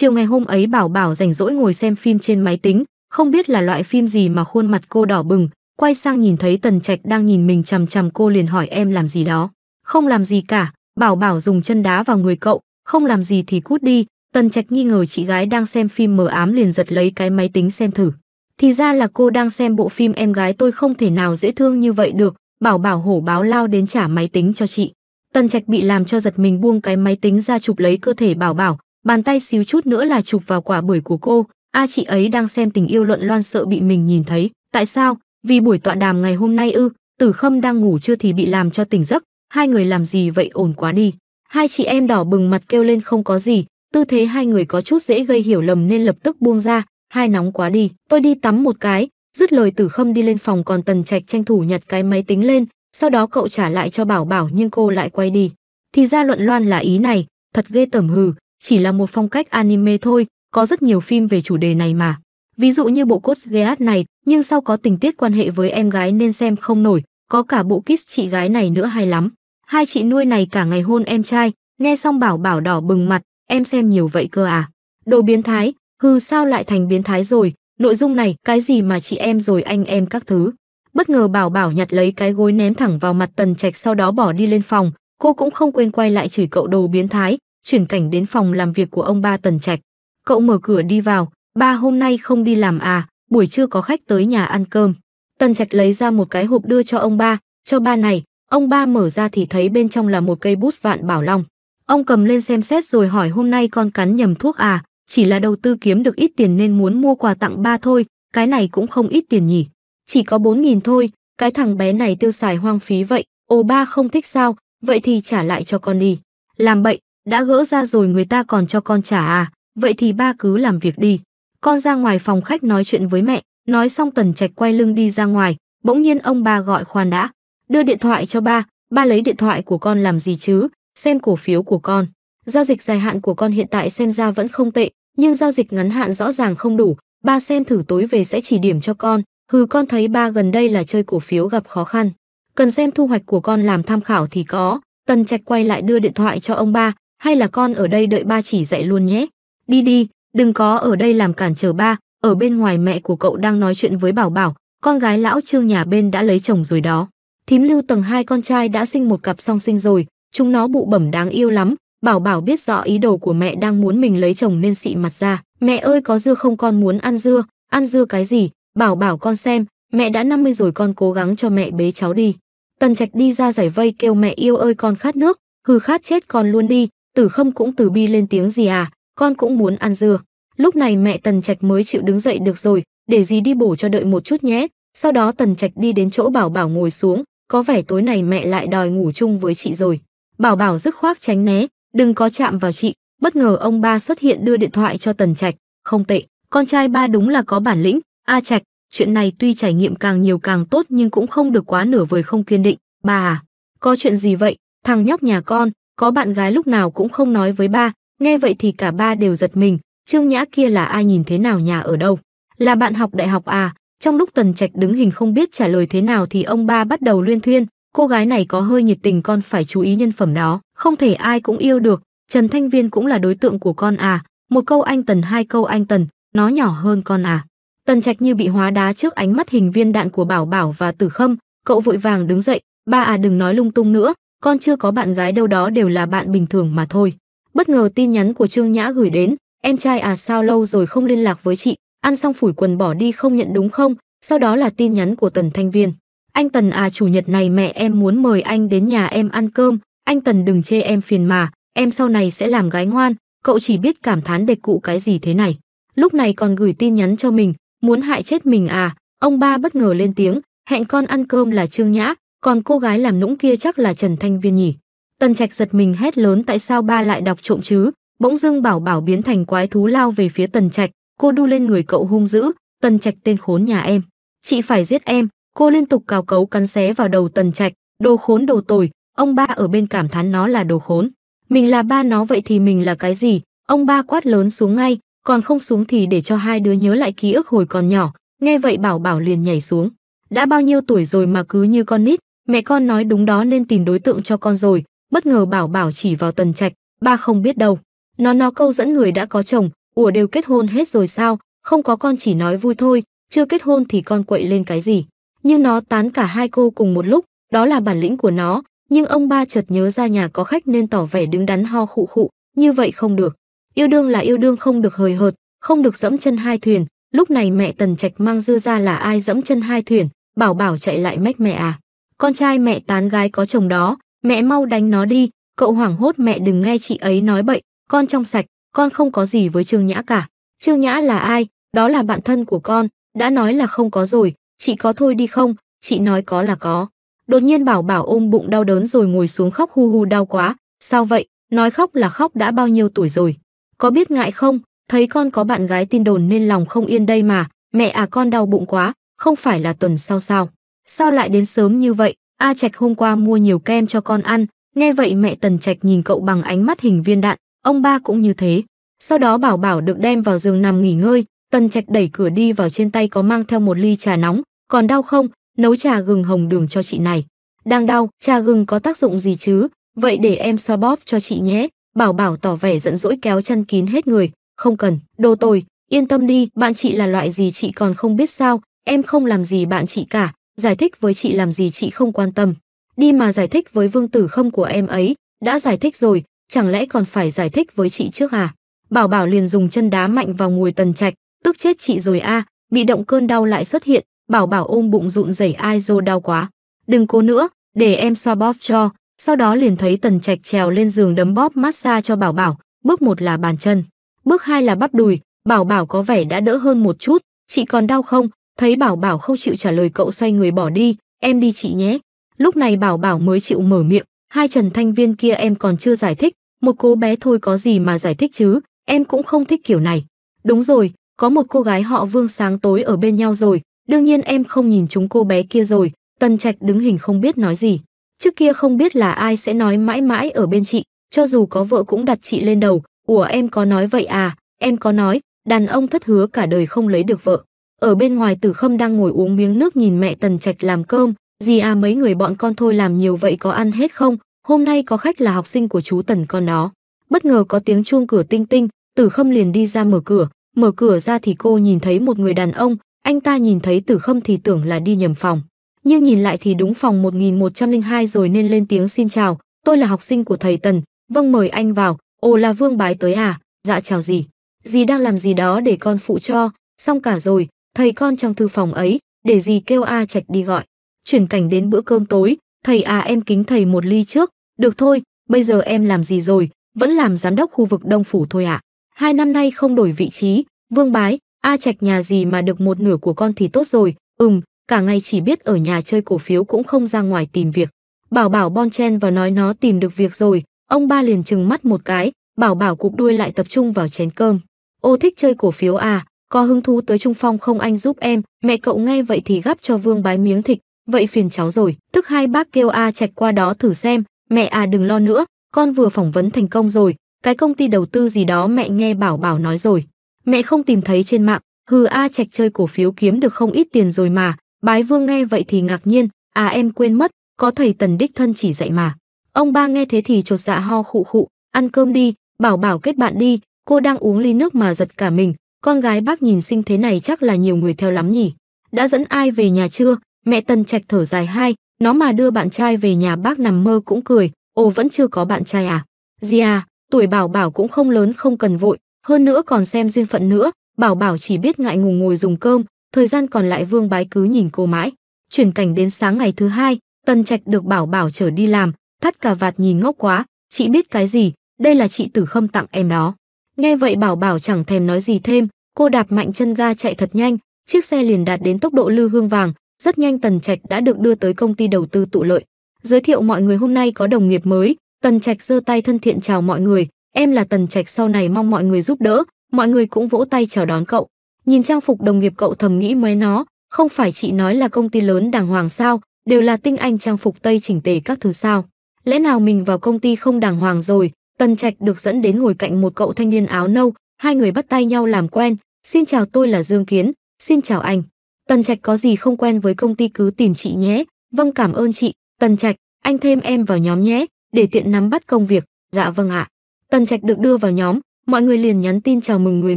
Chiều ngày hôm ấy Bảo Bảo rảnh rỗi ngồi xem phim trên máy tính, không biết là loại phim gì mà khuôn mặt cô đỏ bừng, quay sang nhìn thấy Tần Trạch đang nhìn mình chằm chằm cô liền hỏi em làm gì đó. Không làm gì cả, Bảo Bảo dùng chân đá vào người cậu, không làm gì thì cút đi. Tần Trạch nghi ngờ chị gái đang xem phim mờ ám liền giật lấy cái máy tính xem thử. Thì ra là cô đang xem bộ phim em gái tôi không thể nào dễ thương như vậy được, Bảo Bảo hổ báo lao đến trả máy tính cho chị. Tần Trạch bị làm cho giật mình buông cái máy tính ra chụp lấy cơ thể Bảo Bảo, bàn tay xíu chút nữa là chụp vào quả bưởi của cô a chị ấy đang xem tình yêu luận loan sợ bị mình nhìn thấy tại sao vì buổi tọa đàm ngày hôm nay ư tử khâm đang ngủ chưa thì bị làm cho tỉnh giấc hai người làm gì vậy ổn quá đi hai chị em đỏ bừng mặt kêu lên không có gì tư thế hai người có chút dễ gây hiểu lầm nên lập tức buông ra hai nóng quá đi tôi đi tắm một cái dứt lời tử khâm đi lên phòng còn tần trạch tranh thủ nhặt cái máy tính lên sau đó cậu trả lại cho bảo bảo nhưng cô lại quay đi thì ra luận loan là ý này thật ghê tởm hừ chỉ là một phong cách anime thôi, có rất nhiều phim về chủ đề này mà. Ví dụ như bộ cốt Geass này, nhưng sau có tình tiết quan hệ với em gái nên xem không nổi, có cả bộ kiss chị gái này nữa hay lắm. Hai chị nuôi này cả ngày hôn em trai, nghe xong bảo bảo đỏ bừng mặt, em xem nhiều vậy cơ à. Đồ biến thái, hư sao lại thành biến thái rồi, nội dung này cái gì mà chị em rồi anh em các thứ. Bất ngờ bảo bảo nhặt lấy cái gối ném thẳng vào mặt tần trạch sau đó bỏ đi lên phòng, cô cũng không quên quay lại chửi cậu đồ biến thái, chuyển cảnh đến phòng làm việc của ông ba Tần Trạch. Cậu mở cửa đi vào, ba hôm nay không đi làm à, buổi trưa có khách tới nhà ăn cơm. Tần Trạch lấy ra một cái hộp đưa cho ông ba, cho ba này, ông ba mở ra thì thấy bên trong là một cây bút vạn bảo long. Ông cầm lên xem xét rồi hỏi hôm nay con cắn nhầm thuốc à, chỉ là đầu tư kiếm được ít tiền nên muốn mua quà tặng ba thôi, cái này cũng không ít tiền nhỉ. Chỉ có 4.000 thôi, cái thằng bé này tiêu xài hoang phí vậy, ô ba không thích sao, vậy thì trả lại cho con đi. Làm bậy, đã gỡ ra rồi người ta còn cho con trả à, vậy thì ba cứ làm việc đi. Con ra ngoài phòng khách nói chuyện với mẹ, nói xong Tần Trạch quay lưng đi ra ngoài, bỗng nhiên ông ba gọi khoan đã, đưa điện thoại cho ba, ba lấy điện thoại của con làm gì chứ, xem cổ phiếu của con. Giao dịch dài hạn của con hiện tại xem ra vẫn không tệ, nhưng giao dịch ngắn hạn rõ ràng không đủ, ba xem thử tối về sẽ chỉ điểm cho con, hừ con thấy ba gần đây là chơi cổ phiếu gặp khó khăn. Cần xem thu hoạch của con làm tham khảo thì có, Tần Trạch quay lại đưa điện thoại cho ông ba, hay là con ở đây đợi ba chỉ dạy luôn nhé. Đi đi, đừng có ở đây làm cản trở ba, ở bên ngoài mẹ của cậu đang nói chuyện với Bảo Bảo, con gái lão Trương nhà bên đã lấy chồng rồi đó. Thím Lưu tầng hai con trai đã sinh một cặp song sinh rồi, chúng nó bụ bẩm đáng yêu lắm, Bảo Bảo biết rõ ý đồ của mẹ đang muốn mình lấy chồng nên xị mặt ra. Mẹ ơi có dưa không con muốn ăn dưa, ăn dưa cái gì, Bảo Bảo con xem, mẹ đã 50 rồi con cố gắng cho mẹ bế cháu đi. Tần Trạch đi ra giải vây kêu mẹ yêu ơi con khát nước, hừ khát chết con luôn đi, tử không cũng từ bi lên tiếng gì à con cũng muốn ăn dưa lúc này mẹ tần trạch mới chịu đứng dậy được rồi để gì đi bổ cho đợi một chút nhé sau đó tần trạch đi đến chỗ bảo bảo ngồi xuống có vẻ tối này mẹ lại đòi ngủ chung với chị rồi bảo bảo dứt khoác tránh né đừng có chạm vào chị bất ngờ ông ba xuất hiện đưa điện thoại cho tần trạch không tệ con trai ba đúng là có bản lĩnh a trạch chuyện này tuy trải nghiệm càng nhiều càng tốt nhưng cũng không được quá nửa vời không kiên định ba à có chuyện gì vậy thằng nhóc nhà con có bạn gái lúc nào cũng không nói với ba, nghe vậy thì cả ba đều giật mình, Trương Nhã kia là ai nhìn thế nào nhà ở đâu? Là bạn học đại học à? Trong lúc Tần Trạch đứng hình không biết trả lời thế nào thì ông ba bắt đầu luyên thuyên, cô gái này có hơi nhiệt tình con phải chú ý nhân phẩm đó, không thể ai cũng yêu được, Trần Thanh Viên cũng là đối tượng của con à, một câu anh Tần hai câu anh Tần, nó nhỏ hơn con à. Tần Trạch như bị hóa đá trước ánh mắt hình viên đạn của Bảo Bảo và Tử Khâm, cậu vội vàng đứng dậy, ba à đừng nói lung tung nữa, con chưa có bạn gái đâu đó đều là bạn bình thường mà thôi. Bất ngờ tin nhắn của Trương Nhã gửi đến, em trai à sao lâu rồi không liên lạc với chị, ăn xong phủi quần bỏ đi không nhận đúng không, sau đó là tin nhắn của Tần Thanh Viên. Anh Tần à chủ nhật này mẹ em muốn mời anh đến nhà em ăn cơm, anh Tần đừng chê em phiền mà, em sau này sẽ làm gái ngoan, cậu chỉ biết cảm thán đệt cụ cái gì thế này. Lúc này còn gửi tin nhắn cho mình, muốn hại chết mình à, ông ba bất ngờ lên tiếng, hẹn con ăn cơm là Trương Nhã, còn cô gái làm nũng kia chắc là Trần Thanh Viên nhỉ. Tần Trạch giật mình hét lớn tại sao ba lại đọc trộm chứ, bỗng dưng Bảo Bảo biến thành quái thú lao về phía Tần Trạch, cô đu lên người cậu hung dữ, "Tần Trạch tên khốn nhà em, chị phải giết em." Cô liên tục cào cấu cắn xé vào đầu Tần Trạch, "Đồ khốn đồ tồi." Ông ba ở bên cảm thán nó là đồ khốn. Mình là ba nó vậy thì mình là cái gì? Ông ba quát lớn xuống ngay, còn không xuống thì để cho hai đứa nhớ lại ký ức hồi còn nhỏ. Nghe vậy Bảo Bảo liền nhảy xuống. Đã bao nhiêu tuổi rồi mà cứ như con nít, mẹ con nói đúng đó nên tìm đối tượng cho con rồi, bất ngờ bảo bảo chỉ vào tần trạch, ba không biết đâu. Nó nó câu dẫn người đã có chồng, ủa đều kết hôn hết rồi sao, không có con chỉ nói vui thôi, chưa kết hôn thì con quậy lên cái gì. Nhưng nó tán cả hai cô cùng một lúc, đó là bản lĩnh của nó, nhưng ông ba chợt nhớ ra nhà có khách nên tỏ vẻ đứng đắn ho khụ khụ, như vậy không được. Yêu đương là yêu đương không được hời hợt, không được dẫm chân hai thuyền, lúc này mẹ Tần Trạch mang dưa ra là ai dẫm chân hai thuyền, bảo bảo chạy lại mách mẹ à con trai mẹ tán gái có chồng đó, mẹ mau đánh nó đi, cậu hoảng hốt mẹ đừng nghe chị ấy nói bậy, con trong sạch, con không có gì với Trương Nhã cả. Trương Nhã là ai? Đó là bạn thân của con, đã nói là không có rồi, chị có thôi đi không? Chị nói có là có. Đột nhiên Bảo Bảo ôm bụng đau đớn rồi ngồi xuống khóc hu hu đau quá, sao vậy? Nói khóc là khóc đã bao nhiêu tuổi rồi? Có biết ngại không? Thấy con có bạn gái tin đồn nên lòng không yên đây mà, mẹ à con đau bụng quá, không phải là tuần sau sao? sao lại đến sớm như vậy? A Trạch hôm qua mua nhiều kem cho con ăn, nghe vậy mẹ Tần Trạch nhìn cậu bằng ánh mắt hình viên đạn, ông ba cũng như thế. Sau đó Bảo Bảo được đem vào giường nằm nghỉ ngơi, Tần Trạch đẩy cửa đi vào trên tay có mang theo một ly trà nóng, còn đau không? Nấu trà gừng hồng đường cho chị này. Đang đau, trà gừng có tác dụng gì chứ? Vậy để em xoa bóp cho chị nhé. Bảo Bảo tỏ vẻ giận dỗi kéo chân kín hết người, không cần, đồ tồi, yên tâm đi, bạn chị là loại gì chị còn không biết sao, em không làm gì bạn chị cả, giải thích với chị làm gì chị không quan tâm. Đi mà giải thích với vương tử không của em ấy, đã giải thích rồi, chẳng lẽ còn phải giải thích với chị trước à? Bảo Bảo liền dùng chân đá mạnh vào ngồi tần trạch, tức chết chị rồi a, bị động cơn đau lại xuất hiện, Bảo Bảo ôm bụng rụn rẩy ai dô đau quá. Đừng cố nữa, để em xoa bóp cho, sau đó liền thấy tần trạch trèo lên giường đấm bóp massage cho Bảo Bảo, bước một là bàn chân, bước hai là bắp đùi, Bảo Bảo có vẻ đã đỡ hơn một chút, chị còn đau không? Thấy Bảo Bảo không chịu trả lời cậu xoay người bỏ đi, em đi chị nhé. Lúc này Bảo Bảo mới chịu mở miệng, hai Trần Thanh Viên kia em còn chưa giải thích, một cô bé thôi có gì mà giải thích chứ, em cũng không thích kiểu này. Đúng rồi, có một cô gái họ Vương sáng tối ở bên nhau rồi, đương nhiên em không nhìn chúng cô bé kia rồi, Tần Trạch đứng hình không biết nói gì. Trước kia không biết là ai sẽ nói mãi mãi ở bên chị, cho dù có vợ cũng đặt chị lên đầu, ủa em có nói vậy à, em có nói, đàn ông thất hứa cả đời không lấy được vợ. Ở bên ngoài Tử Khâm đang ngồi uống miếng nước nhìn mẹ Tần Trạch làm cơm, "Gì à mấy người bọn con thôi làm nhiều vậy có ăn hết không? Hôm nay có khách là học sinh của chú Tần con đó." Bất ngờ có tiếng chuông cửa tinh tinh, Tử Khâm liền đi ra mở cửa, mở cửa ra thì cô nhìn thấy một người đàn ông, anh ta nhìn thấy Tử Khâm thì tưởng là đi nhầm phòng, nhưng nhìn lại thì đúng phòng 1102 rồi nên lên tiếng xin chào, "Tôi là học sinh của thầy Tần, vâng mời anh vào." "Ồ là Vương Bái tới à? Dạ chào gì. Dì đang làm gì đó để con phụ cho, xong cả rồi, thầy con trong thư phòng ấy, để gì kêu A Trạch đi gọi. Chuyển cảnh đến bữa cơm tối, thầy à em kính thầy một ly trước, được thôi, bây giờ em làm gì rồi, vẫn làm giám đốc khu vực Đông Phủ thôi ạ. Hai năm nay không đổi vị trí, Vương Bái, A Trạch nhà gì mà được một nửa của con thì tốt rồi, ừm, cả ngày chỉ biết ở nhà chơi cổ phiếu cũng không ra ngoài tìm việc. Bảo Bảo bon chen và nói nó tìm được việc rồi, ông ba liền chừng mắt một cái, Bảo Bảo cụp đuôi lại tập trung vào chén cơm. Ô thích chơi cổ phiếu à, có hứng thú tới trung phong không anh giúp em mẹ cậu nghe vậy thì gắp cho vương bái miếng thịt vậy phiền cháu rồi tức hai bác kêu a à trạch qua đó thử xem mẹ à đừng lo nữa con vừa phỏng vấn thành công rồi cái công ty đầu tư gì đó mẹ nghe bảo bảo nói rồi mẹ không tìm thấy trên mạng hừ a à trạch chơi cổ phiếu kiếm được không ít tiền rồi mà bái vương nghe vậy thì ngạc nhiên à em quên mất có thầy tần đích thân chỉ dạy mà ông ba nghe thế thì chột dạ ho khụ khụ ăn cơm đi bảo bảo kết bạn đi cô đang uống ly nước mà giật cả mình con gái bác nhìn xinh thế này chắc là nhiều người theo lắm nhỉ đã dẫn ai về nhà chưa mẹ tần trạch thở dài hai nó mà đưa bạn trai về nhà bác nằm mơ cũng cười ồ vẫn chưa có bạn trai à gì à tuổi bảo bảo cũng không lớn không cần vội hơn nữa còn xem duyên phận nữa bảo bảo chỉ biết ngại ngùng ngồi dùng cơm thời gian còn lại vương bái cứ nhìn cô mãi chuyển cảnh đến sáng ngày thứ hai tần trạch được bảo bảo trở đi làm thắt cà vạt nhìn ngốc quá chị biết cái gì đây là chị tử khâm tặng em đó Nghe vậy Bảo Bảo chẳng thèm nói gì thêm, cô đạp mạnh chân ga chạy thật nhanh, chiếc xe liền đạt đến tốc độ lư hương vàng, rất nhanh Tần Trạch đã được đưa tới công ty đầu tư tụ lợi. Giới thiệu mọi người hôm nay có đồng nghiệp mới, Tần Trạch giơ tay thân thiện chào mọi người, em là Tần Trạch sau này mong mọi người giúp đỡ, mọi người cũng vỗ tay chào đón cậu. Nhìn trang phục đồng nghiệp cậu thầm nghĩ mấy nó, không phải chị nói là công ty lớn đàng hoàng sao, đều là tinh anh trang phục tây chỉnh tề các thứ sao. Lẽ nào mình vào công ty không đàng hoàng rồi, Tần Trạch được dẫn đến ngồi cạnh một cậu thanh niên áo nâu, hai người bắt tay nhau làm quen. Xin chào tôi là Dương Kiến, xin chào anh. Tần Trạch có gì không quen với công ty cứ tìm chị nhé. Vâng cảm ơn chị, Tần Trạch, anh thêm em vào nhóm nhé, để tiện nắm bắt công việc. Dạ vâng ạ. Tần Trạch được đưa vào nhóm, mọi người liền nhắn tin chào mừng người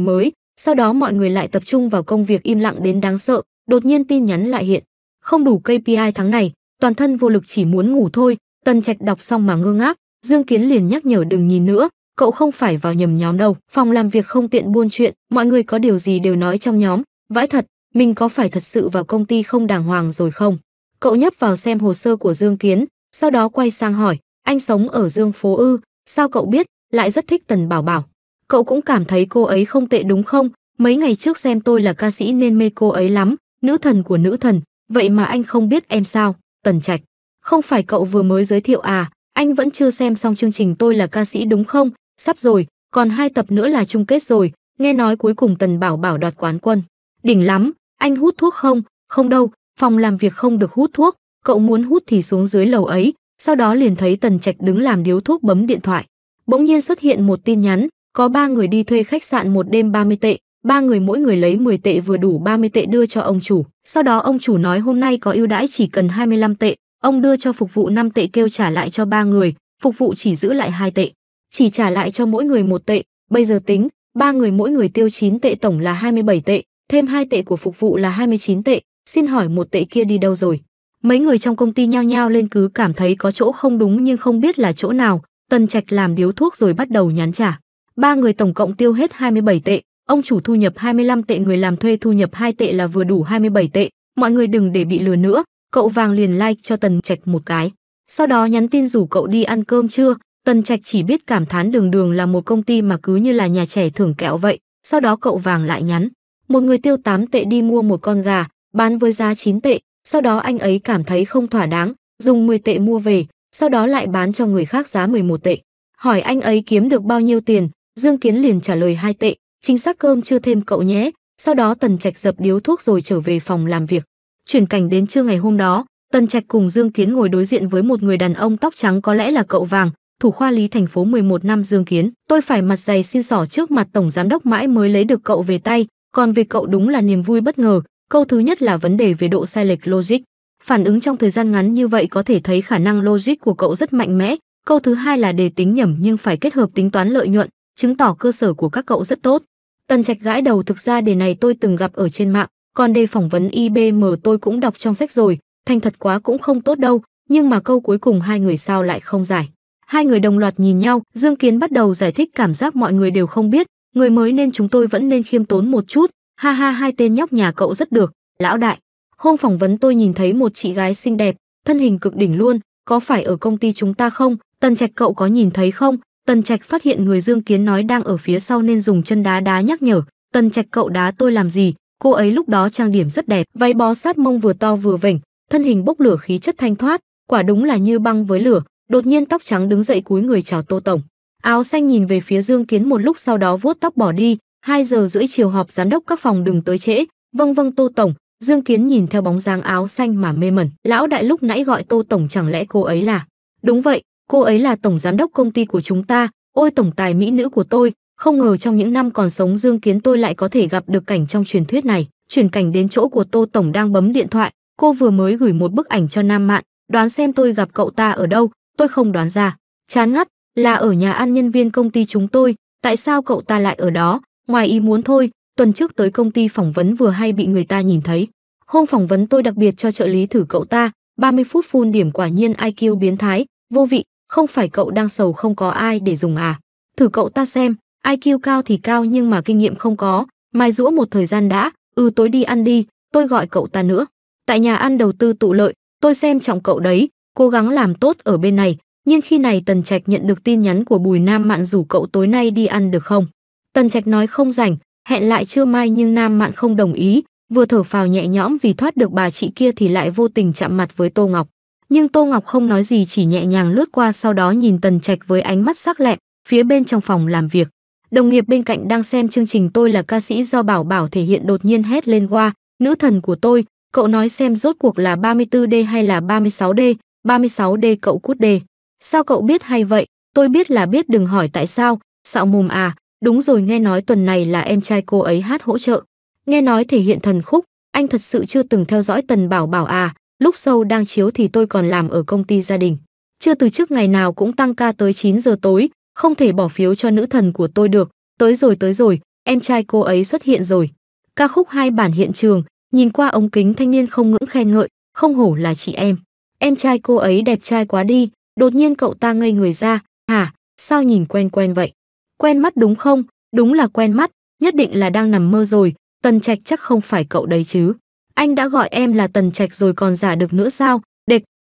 mới, sau đó mọi người lại tập trung vào công việc im lặng đến đáng sợ, đột nhiên tin nhắn lại hiện. Không đủ KPI tháng này, toàn thân vô lực chỉ muốn ngủ thôi, Tần Trạch đọc xong mà ngơ ngác, Dương Kiến liền nhắc nhở đừng nhìn nữa, cậu không phải vào nhầm nhóm đâu, phòng làm việc không tiện buôn chuyện, mọi người có điều gì đều nói trong nhóm, vãi thật, mình có phải thật sự vào công ty không đàng hoàng rồi không? Cậu nhấp vào xem hồ sơ của Dương Kiến, sau đó quay sang hỏi, anh sống ở Dương Phố Ư, sao cậu biết, lại rất thích Tần Bảo Bảo. Cậu cũng cảm thấy cô ấy không tệ đúng không? Mấy ngày trước xem tôi là ca sĩ nên mê cô ấy lắm, nữ thần của nữ thần, vậy mà anh không biết em sao, Tần Trạch. Không phải cậu vừa mới giới thiệu à, anh vẫn chưa xem xong chương trình Tôi là ca sĩ đúng không? Sắp rồi, còn hai tập nữa là chung kết rồi, nghe nói cuối cùng Tần Bảo Bảo đoạt quán quân. Đỉnh lắm, anh hút thuốc không? Không đâu, phòng làm việc không được hút thuốc, cậu muốn hút thì xuống dưới lầu ấy, sau đó liền thấy Tần Trạch đứng làm điếu thuốc bấm điện thoại. Bỗng nhiên xuất hiện một tin nhắn, có ba người đi thuê khách sạn một đêm 30 tệ, ba người mỗi người lấy 10 tệ vừa đủ 30 tệ đưa cho ông chủ. Sau đó ông chủ nói hôm nay có ưu đãi chỉ cần 25 tệ, Ông đưa cho phục vụ 5 tệ kêu trả lại cho ba người, phục vụ chỉ giữ lại hai tệ, chỉ trả lại cho mỗi người một tệ, bây giờ tính, ba người mỗi người tiêu 9 tệ tổng là 27 tệ, thêm 2 tệ của phục vụ là 29 tệ, xin hỏi một tệ kia đi đâu rồi? Mấy người trong công ty nhao nhao lên cứ cảm thấy có chỗ không đúng nhưng không biết là chỗ nào, Tần Trạch làm điếu thuốc rồi bắt đầu nhắn trả. Ba người tổng cộng tiêu hết 27 tệ, ông chủ thu nhập 25 tệ, người làm thuê thu nhập 2 tệ là vừa đủ 27 tệ, mọi người đừng để bị lừa nữa, cậu vàng liền like cho Tần Trạch một cái. Sau đó nhắn tin rủ cậu đi ăn cơm trưa, Tần Trạch chỉ biết cảm thán đường đường là một công ty mà cứ như là nhà trẻ thưởng kẹo vậy. Sau đó cậu vàng lại nhắn, một người tiêu 8 tệ đi mua một con gà, bán với giá 9 tệ, sau đó anh ấy cảm thấy không thỏa đáng, dùng 10 tệ mua về, sau đó lại bán cho người khác giá 11 tệ. Hỏi anh ấy kiếm được bao nhiêu tiền, Dương Kiến liền trả lời 2 tệ, chính xác cơm chưa thêm cậu nhé. Sau đó Tần Trạch dập điếu thuốc rồi trở về phòng làm việc. Chuyển cảnh đến trưa ngày hôm đó, Tần Trạch cùng Dương Kiến ngồi đối diện với một người đàn ông tóc trắng có lẽ là cậu vàng, thủ khoa lý thành phố 11 năm Dương Kiến. Tôi phải mặt dày xin sỏ trước mặt tổng giám đốc mãi mới lấy được cậu về tay, còn về cậu đúng là niềm vui bất ngờ. Câu thứ nhất là vấn đề về độ sai lệch logic. Phản ứng trong thời gian ngắn như vậy có thể thấy khả năng logic của cậu rất mạnh mẽ. Câu thứ hai là đề tính nhẩm nhưng phải kết hợp tính toán lợi nhuận, chứng tỏ cơ sở của các cậu rất tốt. Tần Trạch gãi đầu thực ra đề này tôi từng gặp ở trên mạng, còn đề phỏng vấn IBM tôi cũng đọc trong sách rồi, thành thật quá cũng không tốt đâu, nhưng mà câu cuối cùng hai người sao lại không giải. Hai người đồng loạt nhìn nhau, Dương Kiến bắt đầu giải thích cảm giác mọi người đều không biết, người mới nên chúng tôi vẫn nên khiêm tốn một chút, ha ha hai tên nhóc nhà cậu rất được, lão đại. Hôm phỏng vấn tôi nhìn thấy một chị gái xinh đẹp, thân hình cực đỉnh luôn, có phải ở công ty chúng ta không, tần trạch cậu có nhìn thấy không, Tần Trạch phát hiện người Dương Kiến nói đang ở phía sau nên dùng chân đá đá nhắc nhở, "Tần Trạch cậu đá tôi làm gì, Cô ấy lúc đó trang điểm rất đẹp, váy bó sát mông vừa to vừa vểnh, thân hình bốc lửa khí chất thanh thoát, quả đúng là như băng với lửa. Đột nhiên tóc trắng đứng dậy cúi người chào Tô tổng. Áo xanh nhìn về phía Dương Kiến một lúc sau đó vuốt tóc bỏ đi, 2 giờ rưỡi chiều họp giám đốc các phòng đừng tới trễ. Vâng vâng Tô tổng, Dương Kiến nhìn theo bóng dáng áo xanh mà mê mẩn. Lão đại lúc nãy gọi Tô tổng chẳng lẽ cô ấy là? Đúng vậy, cô ấy là tổng giám đốc công ty của chúng ta. Ôi tổng tài mỹ nữ của tôi, không ngờ trong những năm còn sống Dương Kiến tôi lại có thể gặp được cảnh trong truyền thuyết này. Chuyển cảnh đến chỗ của Tô Tổng đang bấm điện thoại, cô vừa mới gửi một bức ảnh cho Nam Mạn, đoán xem tôi gặp cậu ta ở đâu, tôi không đoán ra. Chán ngắt, là ở nhà ăn nhân viên công ty chúng tôi, tại sao cậu ta lại ở đó, ngoài ý muốn thôi, tuần trước tới công ty phỏng vấn vừa hay bị người ta nhìn thấy. Hôm phỏng vấn tôi đặc biệt cho trợ lý thử cậu ta, 30 phút phun điểm quả nhiên IQ biến thái, vô vị, không phải cậu đang sầu không có ai để dùng à. Thử cậu ta xem, IQ cao thì cao nhưng mà kinh nghiệm không có, mai rũa một thời gian đã, ừ tối đi ăn đi, tôi gọi cậu ta nữa. Tại nhà ăn đầu tư tụ lợi, tôi xem trọng cậu đấy, cố gắng làm tốt ở bên này, nhưng khi này Tần Trạch nhận được tin nhắn của Bùi Nam Mạn rủ cậu tối nay đi ăn được không. Tần Trạch nói không rảnh, hẹn lại trưa mai nhưng Nam Mạn không đồng ý, vừa thở phào nhẹ nhõm vì thoát được bà chị kia thì lại vô tình chạm mặt với Tô Ngọc. Nhưng Tô Ngọc không nói gì chỉ nhẹ nhàng lướt qua sau đó nhìn Tần Trạch với ánh mắt sắc lẹm, phía bên trong phòng làm việc. Đồng nghiệp bên cạnh đang xem chương trình tôi là ca sĩ do Bảo Bảo thể hiện đột nhiên hét lên qua, nữ thần của tôi, cậu nói xem rốt cuộc là 34D hay là 36D, 36D cậu cút đề. Sao cậu biết hay vậy? Tôi biết là biết đừng hỏi tại sao, xạo mồm à, đúng rồi nghe nói tuần này là em trai cô ấy hát hỗ trợ. Nghe nói thể hiện thần khúc, anh thật sự chưa từng theo dõi tần bảo bảo à, lúc sâu đang chiếu thì tôi còn làm ở công ty gia đình. Chưa từ trước ngày nào cũng tăng ca tới 9 giờ tối, không thể bỏ phiếu cho nữ thần của tôi được, tới rồi tới rồi, em trai cô ấy xuất hiện rồi. Ca khúc hai bản hiện trường, nhìn qua ống kính thanh niên không ngưỡng khen ngợi, không hổ là chị em. Em trai cô ấy đẹp trai quá đi, đột nhiên cậu ta ngây người ra, hả, sao nhìn quen quen vậy? Quen mắt đúng không? Đúng là quen mắt, nhất định là đang nằm mơ rồi, Tần Trạch chắc không phải cậu đấy chứ. Anh đã gọi em là Tần Trạch rồi còn giả được nữa sao?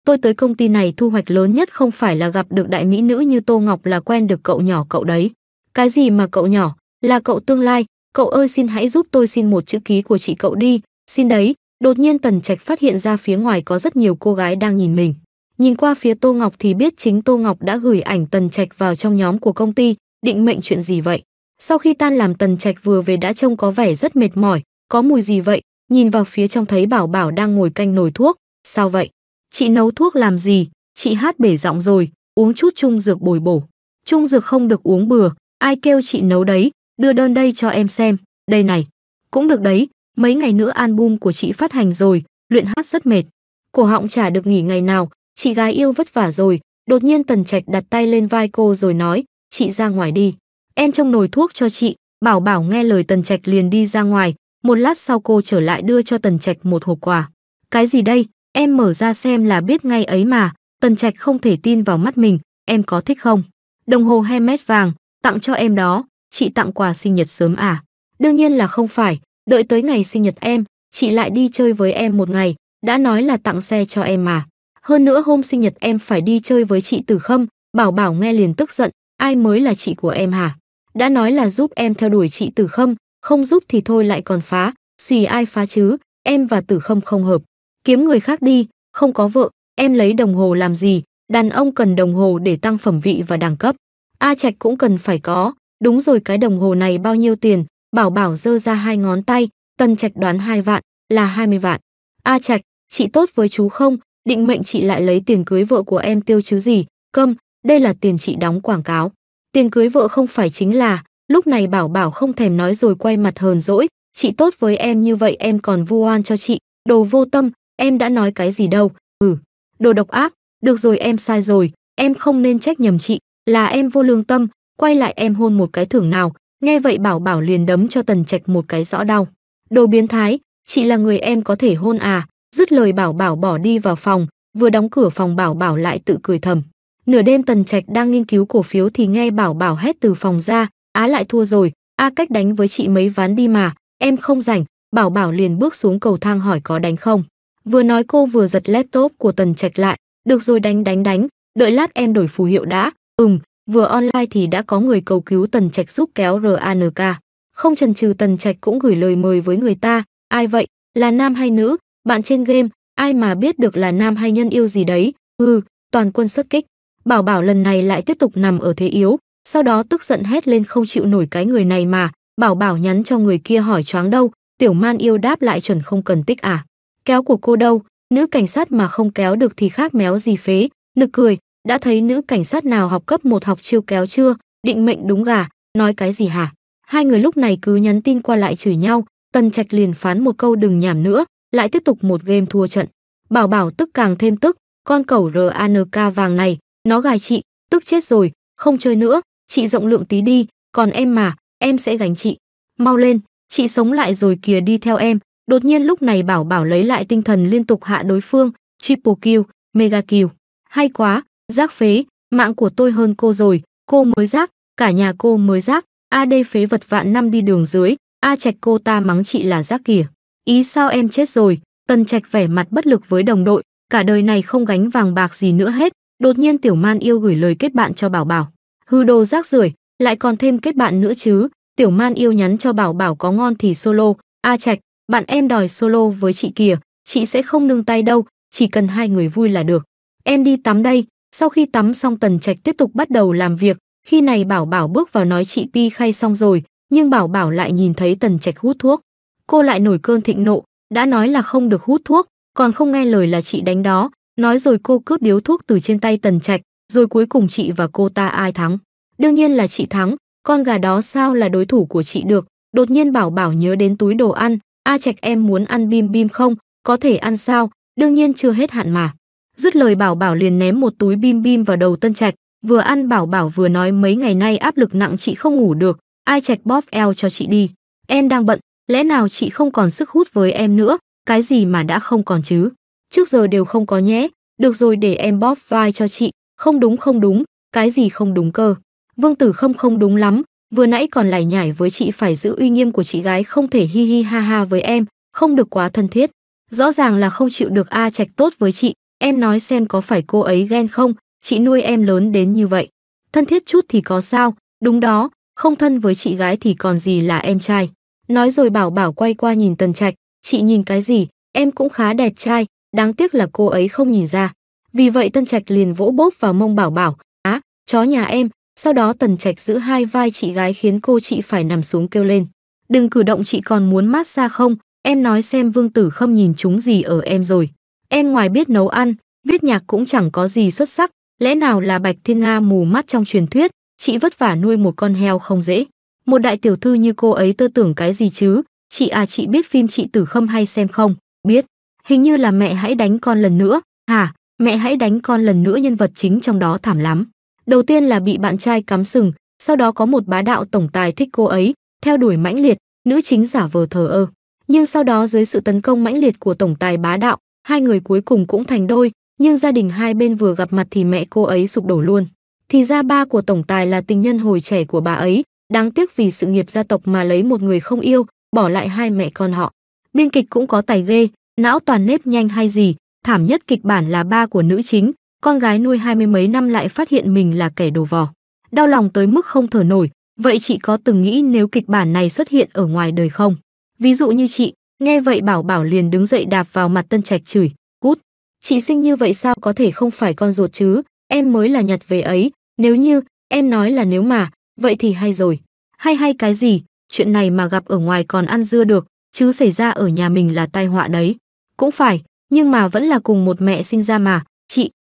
tôi tới công ty này thu hoạch lớn nhất không phải là gặp được đại mỹ nữ như Tô Ngọc là quen được cậu nhỏ cậu đấy. Cái gì mà cậu nhỏ, là cậu tương lai, cậu ơi xin hãy giúp tôi xin một chữ ký của chị cậu đi, xin đấy. Đột nhiên Tần Trạch phát hiện ra phía ngoài có rất nhiều cô gái đang nhìn mình. Nhìn qua phía Tô Ngọc thì biết chính Tô Ngọc đã gửi ảnh Tần Trạch vào trong nhóm của công ty, định mệnh chuyện gì vậy. Sau khi tan làm Tần Trạch vừa về đã trông có vẻ rất mệt mỏi, có mùi gì vậy, nhìn vào phía trong thấy Bảo Bảo đang ngồi canh nồi thuốc, sao vậy? Chị nấu thuốc làm gì? Chị hát bể giọng rồi, uống chút chung dược bồi bổ. Chung dược không được uống bừa, ai kêu chị nấu đấy, đưa đơn đây cho em xem, đây này. Cũng được đấy, mấy ngày nữa album của chị phát hành rồi, luyện hát rất mệt. Cổ họng chả được nghỉ ngày nào, chị gái yêu vất vả rồi. Đột nhiên Tần Trạch đặt tay lên vai cô rồi nói, chị ra ngoài đi. Em trong nồi thuốc cho chị, bảo bảo nghe lời Tần Trạch liền đi ra ngoài, một lát sau cô trở lại đưa cho Tần Trạch một hộp quà. Cái gì đây? em mở ra xem là biết ngay ấy mà, Tần Trạch không thể tin vào mắt mình, em có thích không? Đồng hồ Hermes vàng, tặng cho em đó, chị tặng quà sinh nhật sớm à? Đương nhiên là không phải, đợi tới ngày sinh nhật em, chị lại đi chơi với em một ngày, đã nói là tặng xe cho em mà. Hơn nữa hôm sinh nhật em phải đi chơi với chị Tử Khâm, Bảo Bảo nghe liền tức giận, ai mới là chị của em hả? Đã nói là giúp em theo đuổi chị Tử Khâm, không giúp thì thôi lại còn phá, xùy ai phá chứ, em và Tử Khâm không hợp kiếm người khác đi, không có vợ, em lấy đồng hồ làm gì, đàn ông cần đồng hồ để tăng phẩm vị và đẳng cấp. A Trạch cũng cần phải có, đúng rồi cái đồng hồ này bao nhiêu tiền, bảo bảo dơ ra hai ngón tay, Tần Trạch đoán hai vạn, là 20 vạn. A Trạch, chị tốt với chú không, định mệnh chị lại lấy tiền cưới vợ của em tiêu chứ gì, câm, đây là tiền chị đóng quảng cáo. Tiền cưới vợ không phải chính là, lúc này bảo bảo không thèm nói rồi quay mặt hờn dỗi, chị tốt với em như vậy em còn vu oan cho chị, đồ vô tâm, Em đã nói cái gì đâu? Ừ, đồ độc ác, được rồi em sai rồi, em không nên trách nhầm chị, là em vô lương tâm, quay lại em hôn một cái thưởng nào. Nghe vậy Bảo Bảo liền đấm cho Tần Trạch một cái rõ đau. Đồ biến thái, chị là người em có thể hôn à? Dứt lời Bảo Bảo bỏ đi vào phòng, vừa đóng cửa phòng Bảo Bảo lại tự cười thầm. Nửa đêm Tần Trạch đang nghiên cứu cổ phiếu thì nghe Bảo Bảo hét từ phòng ra, á lại thua rồi, a cách đánh với chị mấy ván đi mà, em không rảnh, Bảo Bảo liền bước xuống cầu thang hỏi có đánh không. Vừa nói cô vừa giật laptop của Tần Trạch lại, được rồi đánh đánh đánh, đợi lát em đổi phù hiệu đã, ừm, vừa online thì đã có người cầu cứu Tần Trạch giúp kéo RANK. Không chần chừ Tần Trạch cũng gửi lời mời với người ta, ai vậy, là nam hay nữ, bạn trên game, ai mà biết được là nam hay nhân yêu gì đấy, ừ, toàn quân xuất kích. Bảo Bảo lần này lại tiếp tục nằm ở thế yếu, sau đó tức giận hét lên không chịu nổi cái người này mà, Bảo Bảo nhắn cho người kia hỏi choáng đâu, tiểu man yêu đáp lại chuẩn không cần tích à kéo của cô đâu, nữ cảnh sát mà không kéo được thì khác méo gì phế, nực cười, đã thấy nữ cảnh sát nào học cấp một học chiêu kéo chưa, định mệnh đúng gà, nói cái gì hả? Hai người lúc này cứ nhắn tin qua lại chửi nhau, Tần Trạch liền phán một câu đừng nhảm nữa, lại tiếp tục một game thua trận. Bảo Bảo tức càng thêm tức, con cẩu RANK vàng này, nó gài chị, tức chết rồi, không chơi nữa, chị rộng lượng tí đi, còn em mà, em sẽ gánh chị. Mau lên, chị sống lại rồi kìa đi theo em, Đột nhiên lúc này Bảo Bảo lấy lại tinh thần liên tục hạ đối phương, triple kill, mega kill. Hay quá, rác phế, mạng của tôi hơn cô rồi, cô mới rác, cả nhà cô mới rác, a AD phế vật vạn năm đi đường dưới, A Trạch cô ta mắng chị là rác kìa. Ý sao em chết rồi, Tần Trạch vẻ mặt bất lực với đồng đội, cả đời này không gánh vàng bạc gì nữa hết, đột nhiên Tiểu Man yêu gửi lời kết bạn cho Bảo Bảo. Hư đồ rác rưởi, lại còn thêm kết bạn nữa chứ, Tiểu Man yêu nhắn cho Bảo Bảo có ngon thì solo, A Trạch, bạn em đòi solo với chị kìa, chị sẽ không nương tay đâu, chỉ cần hai người vui là được. Em đi tắm đây. Sau khi tắm xong Tần Trạch tiếp tục bắt đầu làm việc, khi này Bảo Bảo bước vào nói chị Pi khay xong rồi, nhưng Bảo Bảo lại nhìn thấy Tần Trạch hút thuốc. Cô lại nổi cơn thịnh nộ, đã nói là không được hút thuốc, còn không nghe lời là chị đánh đó, nói rồi cô cướp điếu thuốc từ trên tay Tần Trạch, rồi cuối cùng chị và cô ta ai thắng. Đương nhiên là chị thắng, con gà đó sao là đối thủ của chị được. Đột nhiên Bảo Bảo nhớ đến túi đồ ăn, A Trạch em muốn ăn bim bim không, có thể ăn sao, đương nhiên chưa hết hạn mà. Dứt lời Bảo Bảo liền ném một túi bim bim vào đầu Tân Trạch, vừa ăn Bảo Bảo vừa nói mấy ngày nay áp lực nặng chị không ngủ được, ai Trạch bóp eo cho chị đi. Em đang bận, lẽ nào chị không còn sức hút với em nữa, cái gì mà đã không còn chứ? Trước giờ đều không có nhé, được rồi để em bóp vai cho chị, không đúng không đúng, cái gì không đúng cơ. Vương Tử không không đúng lắm, vừa nãy còn lải nhải với chị phải giữ uy nghiêm của chị gái không thể hi hi ha ha với em, không được quá thân thiết. Rõ ràng là không chịu được A Trạch tốt với chị, em nói xem có phải cô ấy ghen không, chị nuôi em lớn đến như vậy. Thân thiết chút thì có sao, đúng đó, không thân với chị gái thì còn gì là em trai. Nói rồi bảo bảo quay qua nhìn Tần Trạch, chị nhìn cái gì, em cũng khá đẹp trai, đáng tiếc là cô ấy không nhìn ra. Vì vậy Tân Trạch liền vỗ bốp vào mông bảo bảo, á, chó nhà em, sau đó Tần Trạch giữ hai vai chị gái khiến cô chị phải nằm xuống kêu lên. Đừng cử động chị còn muốn mát xa không, em nói xem Vương Tử không nhìn chúng gì ở em rồi. Em ngoài biết nấu ăn, viết nhạc cũng chẳng có gì xuất sắc, lẽ nào là Bạch Thiên Nga mù mắt trong truyền thuyết, chị vất vả nuôi một con heo không dễ. Một đại tiểu thư như cô ấy tơ tưởng cái gì chứ, chị à chị biết phim chị Tử Khâm hay xem không, biết. Hình như là mẹ hãy đánh con lần nữa, hả, mẹ hãy đánh con lần nữa nhân vật chính trong đó thảm lắm. Đầu tiên là bị bạn trai cắm sừng, sau đó có một bá đạo tổng tài thích cô ấy, theo đuổi mãnh liệt, nữ chính giả vờ thờ ơ. Nhưng sau đó dưới sự tấn công mãnh liệt của tổng tài bá đạo, hai người cuối cùng cũng thành đôi, nhưng gia đình hai bên vừa gặp mặt thì mẹ cô ấy sụp đổ luôn. Thì ra ba của tổng tài là tình nhân hồi trẻ của bà ấy, đáng tiếc vì sự nghiệp gia tộc mà lấy một người không yêu, bỏ lại hai mẹ con họ. Biên kịch cũng có tài ghê, não toàn nếp nhanh hay gì, thảm nhất kịch bản là ba của nữ chính, con gái nuôi hai mươi mấy năm lại phát hiện mình là kẻ đồ vò. Đau lòng tới mức không thở nổi, vậy chị có từng nghĩ nếu kịch bản này xuất hiện ở ngoài đời không? Ví dụ như chị, nghe vậy bảo bảo liền đứng dậy đạp vào mặt tân trạch chửi, cút. Chị sinh như vậy sao có thể không phải con ruột chứ, em mới là nhặt về ấy, nếu như, em nói là nếu mà, vậy thì hay rồi. Hay hay cái gì, chuyện này mà gặp ở ngoài còn ăn dưa được, chứ xảy ra ở nhà mình là tai họa đấy. Cũng phải, nhưng mà vẫn là cùng một mẹ sinh ra mà,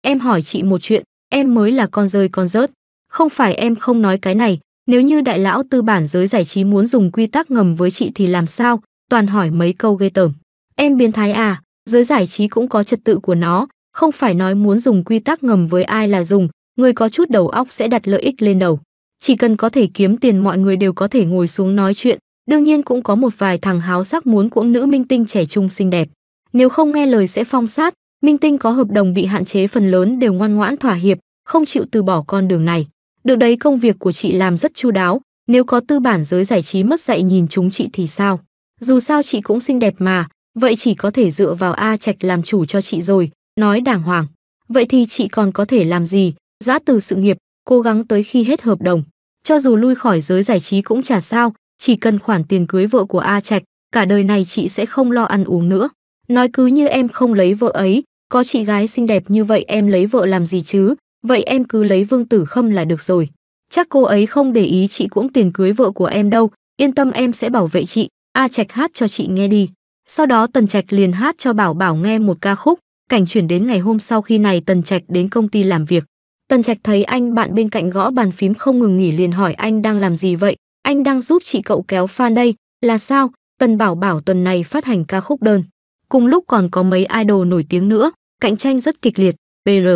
em hỏi chị một chuyện, em mới là con rơi con rớt. Không phải em không nói cái này, nếu như đại lão tư bản giới giải trí muốn dùng quy tắc ngầm với chị thì làm sao, toàn hỏi mấy câu gây tởm. Em biến thái à, giới giải trí cũng có trật tự của nó, không phải nói muốn dùng quy tắc ngầm với ai là dùng, người có chút đầu óc sẽ đặt lợi ích lên đầu. Chỉ cần có thể kiếm tiền mọi người đều có thể ngồi xuống nói chuyện, đương nhiên cũng có một vài thằng háo sắc muốn cuỗng nữ minh tinh trẻ trung xinh đẹp. Nếu không nghe lời sẽ phong sát, Minh Tinh có hợp đồng bị hạn chế phần lớn đều ngoan ngoãn thỏa hiệp, không chịu từ bỏ con đường này. Được đấy công việc của chị làm rất chu đáo, nếu có tư bản giới giải trí mất dạy nhìn chúng chị thì sao? Dù sao chị cũng xinh đẹp mà, vậy chỉ có thể dựa vào A Trạch làm chủ cho chị rồi, nói đàng hoàng. Vậy thì chị còn có thể làm gì, giã từ sự nghiệp, cố gắng tới khi hết hợp đồng. Cho dù lui khỏi giới giải trí cũng chả sao, chỉ cần khoản tiền cưới vợ của A Trạch, cả đời này chị sẽ không lo ăn uống nữa. Nói cứ như em không lấy vợ ấy, có chị gái xinh đẹp như vậy em lấy vợ làm gì chứ, vậy em cứ lấy Vương Tử Khâm là được rồi. Chắc cô ấy không để ý chị cũng tiền cưới vợ của em đâu, yên tâm em sẽ bảo vệ chị, A Trạch hát cho chị nghe đi. Sau đó Tần Trạch liền hát cho Bảo Bảo nghe một ca khúc, cảnh chuyển đến ngày hôm sau khi này Tần Trạch đến công ty làm việc. Tần Trạch thấy anh bạn bên cạnh gõ bàn phím không ngừng nghỉ liền hỏi anh đang làm gì vậy, anh đang giúp chị cậu kéo fan đây, là sao? Tần Bảo Bảo tuần này phát hành ca khúc đơn. Cùng lúc còn có mấy idol nổi tiếng nữa, cạnh tranh rất kịch liệt. PR,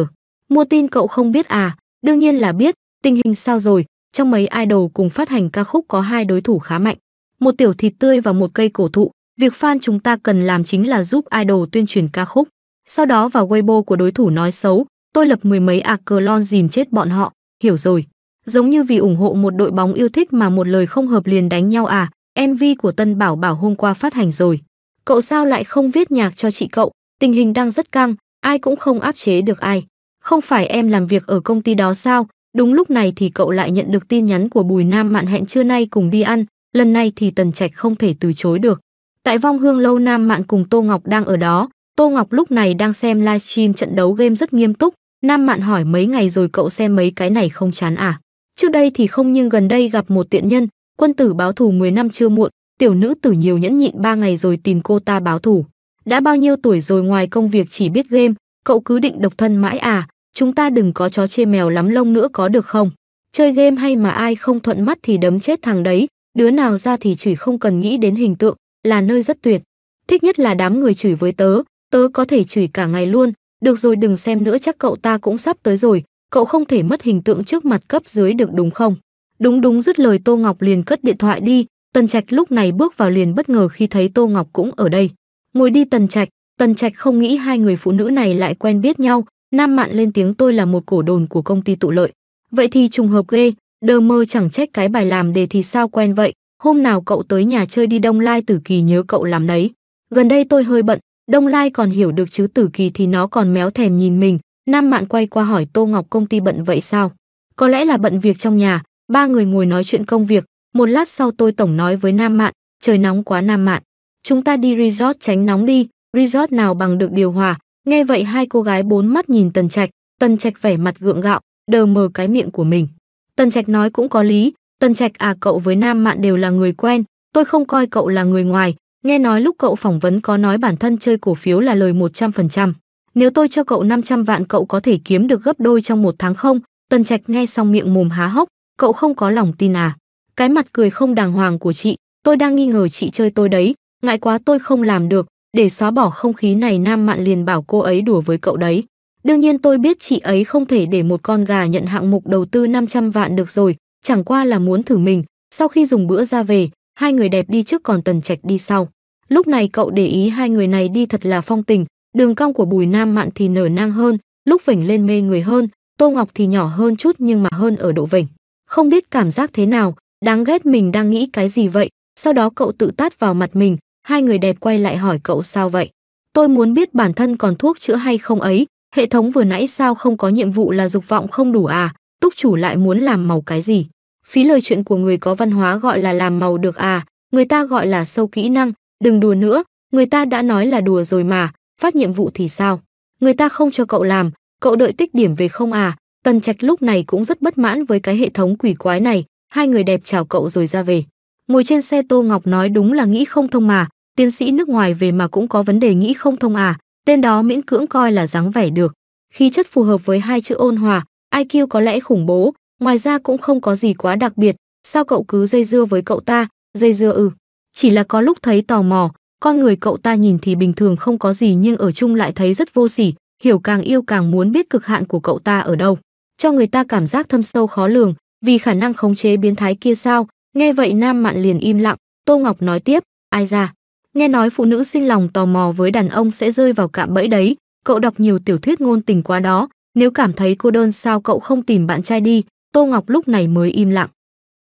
mua tin cậu không biết à? Đương nhiên là biết, tình hình sao rồi? Trong mấy idol cùng phát hành ca khúc có hai đối thủ khá mạnh, một tiểu thịt tươi và một cây cổ thụ. Việc fan chúng ta cần làm chính là giúp idol tuyên truyền ca khúc. Sau đó vào Weibo của đối thủ nói xấu, tôi lập mười mấy ạc dìm chết bọn họ, hiểu rồi. Giống như vì ủng hộ một đội bóng yêu thích mà một lời không hợp liền đánh nhau à, MV của Tân Bảo Bảo hôm qua phát hành rồi. Cậu sao lại không viết nhạc cho chị cậu, tình hình đang rất căng, ai cũng không áp chế được ai. Không phải em làm việc ở công ty đó sao? Đúng lúc này thì cậu lại nhận được tin nhắn của Bùi Nam Mạn hẹn trưa nay cùng đi ăn, lần này thì Tần Trạch không thể từ chối được. Tại Vong Hương lâu Nam Mạn cùng Tô Ngọc đang ở đó, Tô Ngọc lúc này đang xem livestream trận đấu game rất nghiêm túc, Nam Mạn hỏi mấy ngày rồi cậu xem mấy cái này không chán à? Trước đây thì không nhưng gần đây gặp một tiện nhân, quân tử báo thù 10 năm chưa muộn, tiểu nữ tử nhiều nhẫn nhịn 3 ngày rồi tìm cô ta báo thù đã bao nhiêu tuổi rồi ngoài công việc chỉ biết game, cậu cứ định độc thân mãi à, chúng ta đừng có chó chê mèo lắm lông nữa có được không? Chơi game hay mà ai không thuận mắt thì đấm chết thằng đấy, đứa nào ra thì chửi không cần nghĩ đến hình tượng, là nơi rất tuyệt. Thích nhất là đám người chửi với tớ, tớ có thể chửi cả ngày luôn, được rồi đừng xem nữa chắc cậu ta cũng sắp tới rồi, cậu không thể mất hình tượng trước mặt cấp dưới được đúng không? Đúng đúng dứt lời Tô Ngọc liền cất điện thoại đi, Tần Trạch lúc này bước vào liền bất ngờ khi thấy Tô Ngọc cũng ở đây ngồi đi tần trạch tần trạch không nghĩ hai người phụ nữ này lại quen biết nhau nam mạn lên tiếng tôi là một cổ đồn của công ty tụ lợi vậy thì trùng hợp ghê đờ mơ chẳng trách cái bài làm đề thì sao quen vậy hôm nào cậu tới nhà chơi đi đông lai tử kỳ nhớ cậu làm đấy gần đây tôi hơi bận đông lai còn hiểu được chứ tử kỳ thì nó còn méo thèm nhìn mình nam mạn quay qua hỏi tô ngọc công ty bận vậy sao có lẽ là bận việc trong nhà ba người ngồi nói chuyện công việc một lát sau tôi tổng nói với nam mạn trời nóng quá nam mạn Chúng ta đi resort tránh nóng đi, resort nào bằng được điều hòa. Nghe vậy hai cô gái bốn mắt nhìn Tần Trạch, Tần Trạch vẻ mặt gượng gạo, đờ mờ cái miệng của mình. Tần Trạch nói cũng có lý, Tần Trạch à cậu với Nam Mạn đều là người quen, tôi không coi cậu là người ngoài, nghe nói lúc cậu phỏng vấn có nói bản thân chơi cổ phiếu là lời 100%. Nếu tôi cho cậu 500 vạn cậu có thể kiếm được gấp đôi trong một tháng không? Tần Trạch nghe xong miệng mồm há hốc, cậu không có lòng tin à? Cái mặt cười không đàng hoàng của chị, tôi đang nghi ngờ chị chơi tôi đấy, Ngại quá tôi không làm được, để xóa bỏ không khí này Nam Mạn liền bảo cô ấy đùa với cậu đấy. Đương nhiên tôi biết chị ấy không thể để một con gà nhận hạng mục đầu tư 500 vạn được rồi, chẳng qua là muốn thử mình. Sau khi dùng bữa ra về, hai người đẹp đi trước còn Tần Trạch đi sau. Lúc này cậu để ý hai người này đi thật là phong tình, đường cong của Bùi Nam Mạn thì nở nang hơn, lúc vểnh lên mê người hơn, Tô Ngọc thì nhỏ hơn chút nhưng mà hơn ở độ vểnh. Không biết cảm giác thế nào, đáng ghét mình đang nghĩ cái gì vậy, sau đó cậu tự tát vào mặt mình, Hai người đẹp quay lại hỏi cậu sao vậy? Tôi muốn biết bản thân còn thuốc chữa hay không ấy, hệ thống vừa nãy sao không có nhiệm vụ là dục vọng không đủ à, túc chủ lại muốn làm màu cái gì? Phí lời chuyện của người có văn hóa gọi là làm màu được à, người ta gọi là sâu kỹ năng, đừng đùa nữa, người ta đã nói là đùa rồi mà, phát nhiệm vụ thì sao? Người ta không cho cậu làm, cậu đợi tích điểm về không à? Tần Trạch lúc này cũng rất bất mãn với cái hệ thống quỷ quái này, hai người đẹp chào cậu rồi ra về. Ngồi trên xe Tô Ngọc nói đúng là nghĩ không thông mà, tiến sĩ nước ngoài về mà cũng có vấn đề nghĩ không thông à, tên đó miễn cưỡng coi là dáng vẻ được. Khi chất phù hợp với hai chữ ôn hòa, IQ có lẽ khủng bố, ngoài ra cũng không có gì quá đặc biệt, sao cậu cứ dây dưa với cậu ta, dây dưa ừ. Chỉ là có lúc thấy tò mò, con người cậu ta nhìn thì bình thường không có gì nhưng ở chung lại thấy rất vô sỉ, hiểu càng yêu càng muốn biết cực hạn của cậu ta ở đâu. Cho người ta cảm giác thâm sâu khó lường, vì khả năng khống chế biến thái kia sao, nghe vậy Nam Mạn liền im lặng, Tô Ngọc nói tiếp, ai ra, Nghe nói phụ nữ sinh lòng tò mò với đàn ông sẽ rơi vào cạm bẫy đấy, cậu đọc nhiều tiểu thuyết ngôn tình quá đó, nếu cảm thấy cô đơn sao cậu không tìm bạn trai đi, Tô Ngọc lúc này mới im lặng.